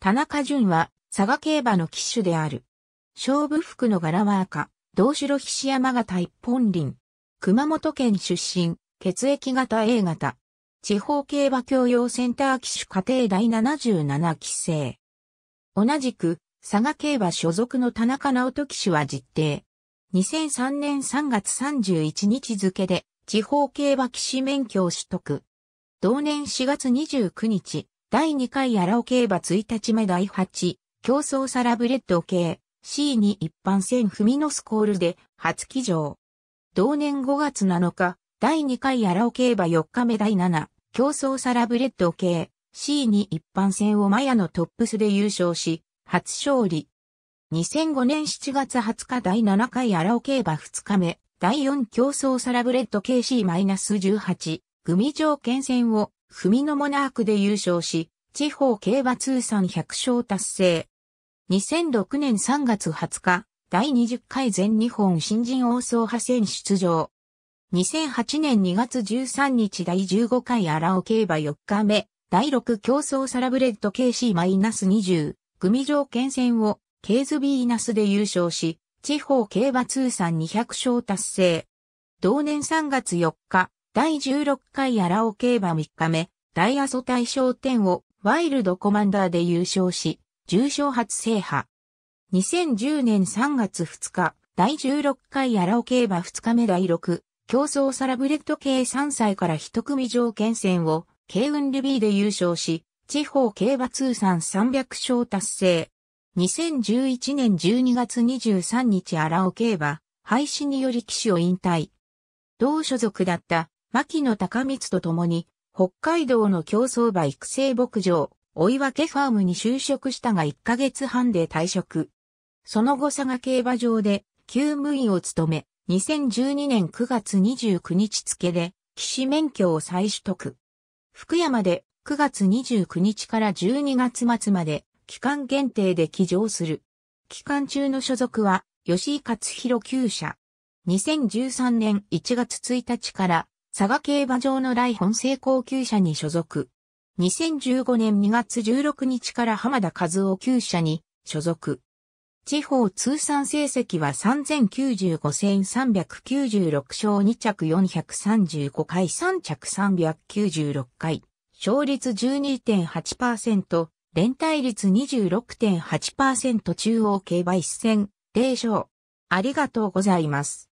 田中淳は佐賀競馬の騎手である。勝負服の柄は赤、道白菱山型一本輪。熊本県出身、血液型 A 型。地方競馬教養センター騎手家庭第77期生。同じく、佐賀競馬所属の田中直人騎手は実定。2003年3月31日付で、地方競馬騎士免許を取得。同年4月29日、第2回荒尾競馬1日目第8、競争サラブレッド系 C2 一般戦フミノスコールで初騎乗。同年5月7日、第2回荒尾競馬4日目第7、競争サラブレッド系 C2 一般戦をマヤのトップスで優勝し、初勝利。2005年7月20日第7回荒尾競馬2日目、第4競争サラブレッド KC-18、組条件戦をみのモナークで優勝し、地方競馬通算100勝達成。2006年3月20日、第20回全日本新人王総派戦出場。2008年2月13日第15回荒尾競馬4日目、第6競争サラブレッド KC-20、組条件戦を、ケーズビーナスで優勝し、地方競馬通算200勝達成。同年3月4日、第16回荒尾競馬3日目、ダイアソ大賞点をワイルドコマンダーで優勝し、重賞初制覇。2010年3月2日、第16回荒尾競馬2日目第6、競争サラブレッド系3歳から一組条件戦を、慶運ルビーで優勝し、地方競馬通算300勝達成。2011年12月23日荒尾競馬、廃止により騎手を引退。同所属だった牧野高光と共に、北海道の競走馬育成牧場、追い分けファームに就職したが1ヶ月半で退職。その後佐賀競馬場で、休務員を務め、2012年9月29日付で、騎士免許を再取得。福山で9月29日から12月末まで、期間限定で騎乗する。期間中の所属は、吉井勝弘厩舎。2013年1月1日から佐賀競馬場の来本成功級社に所属。2015年2月16日から浜田和夫旧社に所属。地方通算成績は3095戦396勝2着435回3着396回。勝率12.8%、連帯率26.8%中央競馬一戦、0勝。ありがとうございます。